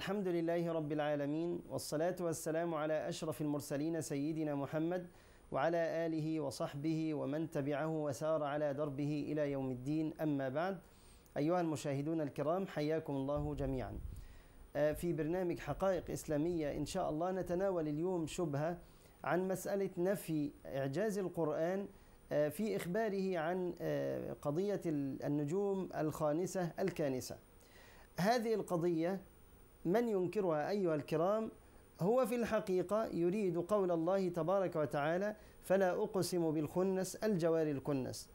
الحمد لله رب العالمين والصلاة والسلام على أشرف المرسلين سيدنا محمد وعلى آله وصحبه ومن تبعه وسار على دربه إلى يوم الدين أما بعد أيها المشاهدون الكرام حياكم الله جميعا آه، في برنامج حقائق إسلامية إن شاء الله نتناول اليوم شبهة عن مسألة نفي إعجاز القرآن آه، في إخباره عن آه، قضية النجوم الخانسة الكانسة هذه القضية من ينكرها أيها الكرام هو في الحقيقة يريد قول الله تبارك وتعالى فلا أقسم بالخنس الجوار الكنس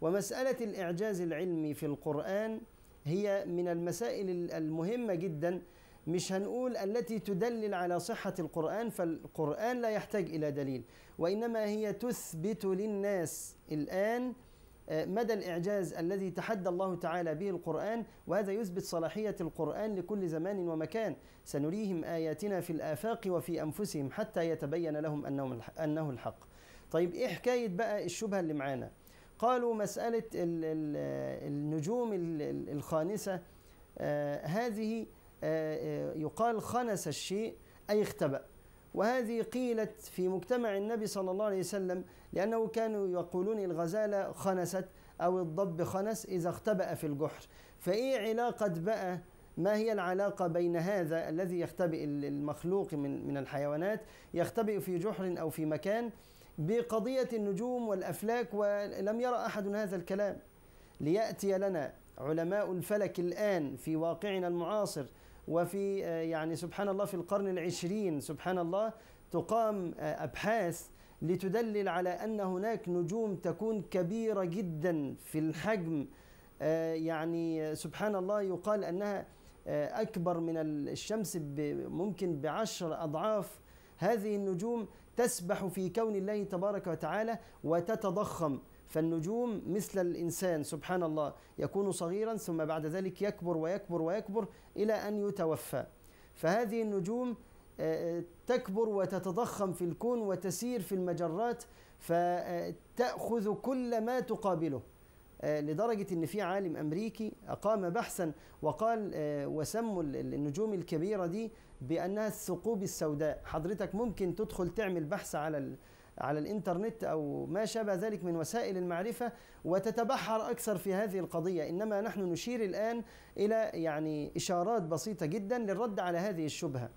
ومسألة الإعجاز العلمي في القرآن هي من المسائل المهمة جدا مش هنقول التي تدلل على صحة القرآن فالقرآن لا يحتاج إلى دليل وإنما هي تثبت للناس الآن مدى الإعجاز الذي تحدى الله تعالى به القرآن وهذا يثبت صلاحية القرآن لكل زمان ومكان سنريهم آياتنا في الآفاق وفي أنفسهم حتى يتبين لهم أنه الحق طيب إيه حكاية بقى الشبهة اللي معانا قالوا مسألة النجوم الخانسة آه، هذه آه، آه، يقال خنس الشيء أي اختبأ وهذه قيلت في مجتمع النبي صلى الله عليه وسلم لأنه كانوا يقولون الغزالة خنست أو الضب خنس إذا اختبأ في الجحر فإيه علاقة بقى ما هي العلاقة بين هذا الذي يختبئ المخلوق من من الحيوانات يختبئ في جحر أو في مكان بقضية النجوم والأفلاك ولم يرى أحد هذا الكلام ليأتي لنا علماء الفلك الآن في واقعنا المعاصر وفي آه، يعني سبحان الله في القرن العشرين سبحان الله تقام آه، أبحاث لتدلل على أن هناك نجوم تكون كبيرة جدا في الحجم آه، يعني سبحان الله يقال أنها أكبر من الشمس ممكن بعشر أضعاف هذه النجوم تسبح في كون الله تبارك وتعالى وتتضخم فالنجوم مثل الإنسان سبحان الله يكون صغيرا ثم بعد ذلك يكبر ويكبر ويكبر إلى أن يتوفى فهذه النجوم آه، آه، تكبر وتتضخم في الكون وتسير في المجرات فتأخذ كل ما تقابله آه، لدرجة أن في عالم أمريكي أقام بحثا وقال وسموا النجوم الكبيرة دي بأنها الثقوب السوداء حضرتك ممكن تدخل تعمل بحث على على الانترنت او ما شابه ذلك من وسائل المعرفه وتتبحر اكثر في هذه القضيه انما نحن نشير الان الى يعني اشارات بسيطه جدا للرد على هذه الشبهه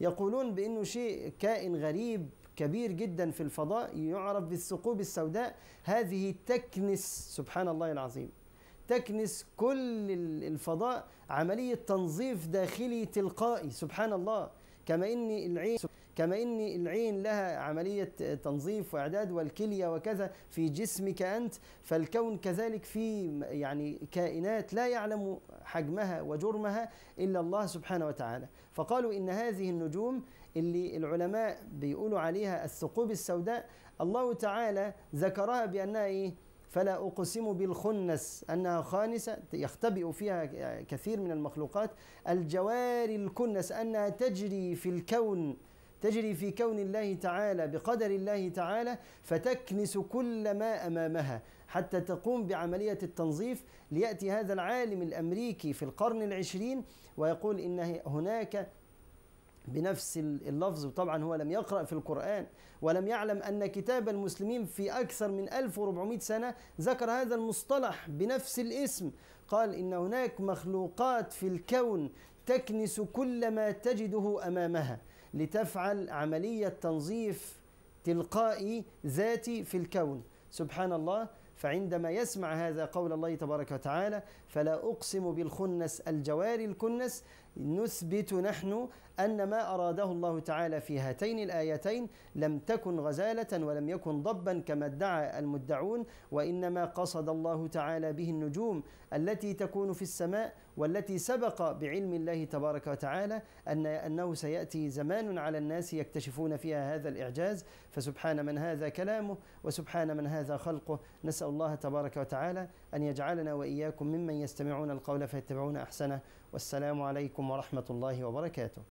يقولون بانه شيء كائن غريب كبير جدا في الفضاء يعرف بالثقوب السوداء هذه تكنس سبحان الله العظيم تكنس كل الفضاء عملية تنظيف داخلي تلقائي سبحان الله كما إن العين كما ان العين لها عمليه تنظيف واعداد والكليه وكذا في جسمك انت فالكون كذلك في يعني كائنات لا يعلم حجمها وجرمها الا الله سبحانه وتعالى فقالوا ان هذه النجوم اللي العلماء بيقولوا عليها الثقوب السوداء الله تعالى ذكرها بانها ايه فلا أقسم بالخنس أنها خانسة يختبئ فيها كثير من المخلوقات الجوار الكنس أنها تجري في الكون تجري في كون الله تعالى بقدر الله تعالى فتكنس كل ما امامها حتى تقوم بعمليه التنظيف لياتي هذا العالم الامريكي في القرن العشرين ويقول ان هناك بنفس اللفظ وطبعا هو لم يقرأ في القرآن ولم يعلم أن كتاب المسلمين في أكثر من 1400 سنة ذكر هذا المصطلح بنفس الاسم قال إن هناك مخلوقات في الكون تكنس كل ما تجده امامها لتفعل عمليه تنظيف تلقائي ذاتي في الكون سبحان الله فعندما يسمع هذا قول الله تبارك وتعالى فلا أقسم بالخنس الجوار الكنس نثبت نحن أن ما أراده الله تعالى في هاتين الآيتين لم تكن غزالة ولم يكن ضبا كما ادعى المدعون وإنما قصد الله تعالى به النجوم التي تكون في السماء والتي سبق بعلم الله تبارك وتعالى أن أنه سيأتي زمان على الناس يكتشفون فيها هذا الإعجاز فسبحان من هذا كلامه وسبحان من هذا خلقه نسأل الله تبارك وتعالى أن يجعلنا وإياكم ممن يستمعون القول فيتبعون أحسنه والسلام عليكم ورحمة الله وبركاته